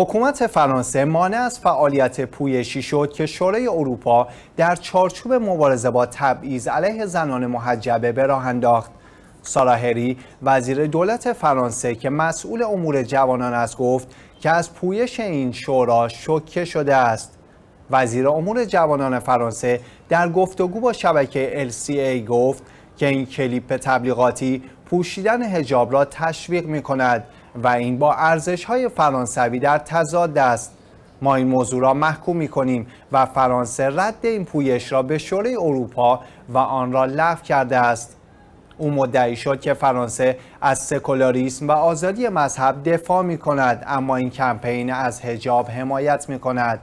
حکومت فرانسه مانع از فعالیت پویشی شد که شورای اروپا در چارچوب مبارزه با تبعیض علیه زنان محجبه به راه انداخت ساراهری وزیر دولت فرانسه که مسئول امور جوانان است گفت که از پویش این شورا شوکه شده است وزیر امور جوانان فرانسه در گفتگو با شبکه LCA گفت که این کلیپ تبلیغاتی پوشیدن هجاب را تشویق می کند و این با ارزش های فرانسوی در تضاد است ما این موضوع را محکوم می کنیم و فرانسه رد این پویش را به شورای اروپا و آن را لغو کرده است او مدعی شد که فرانسه از سکولاریسم و آزادی مذهب دفاع می کند اما این کمپین از حجاب حمایت می کند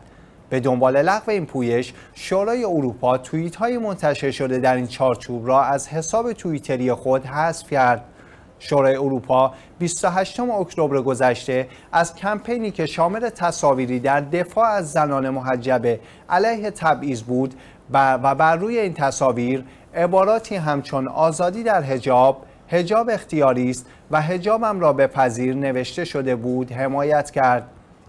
به دنبال لغو این پویش شورای اروپا توییت های منتشر شده در این چارچوب را از حساب توییتری خود حذف کرد شورای اروپا 28 اکتبر گذشته از کمپینی که شامل تصاویری در دفاع از زنان محجبه علیه تبعیض بود و بر روی این تصاویر عباراتی همچون آزادی در هجاب، هجاب اختیاری است و هجابم را به پذیر نوشته شده بود حمایت کرد.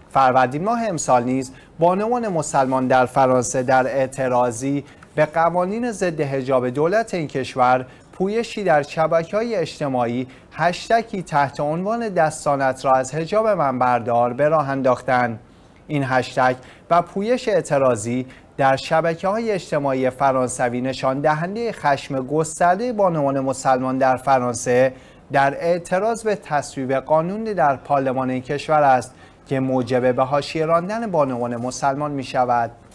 فروردین ماه امسال نیز بانوان مسلمان در فرانسه در اعتراضی به قوانین ضد هجاب دولت این کشور پویشی در شبکه های اجتماعی هشتکی تحت عنوان دستانت را از هجاب منبردار بردار به راه انداختند این هشتک و پویش اعتراضی در شبکه های اجتماعی فرانسوی نشان دهنده خشم گسترده بانوان مسلمان در فرانسه در اعتراض به تصویب قانون در پارلمان کشور است که موجب به هاشی راندن بانوان مسلمان می شود.